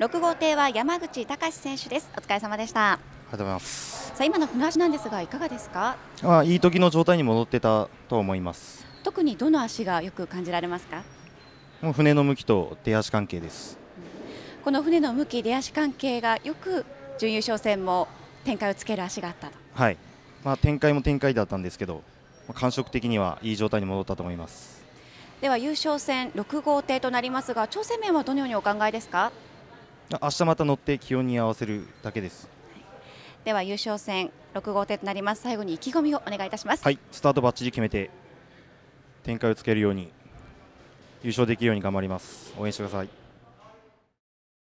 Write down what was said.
六号艇は山口隆選手ですお疲れ様でしたありがとうございますさあ今の船足なんですがいかがですかあいい時の状態に戻ってたと思います特にどの足がよく感じられますかもう船の向きと出足関係ですこの船の向き出足関係がよく準優勝戦も展開をつける足があったとはい、まあ、展開も展開だったんですけど感触的にはいい状態に戻ったと思いますでは優勝戦六号艇となりますが調整面はどのようにお考えですか明日また乗って気温に合わせるだけです、はい、では優勝戦6号艇となります最後に意気込みをお願いいたしますはいスタートバッチリ決めて展開をつけるように優勝できるように頑張ります応援してください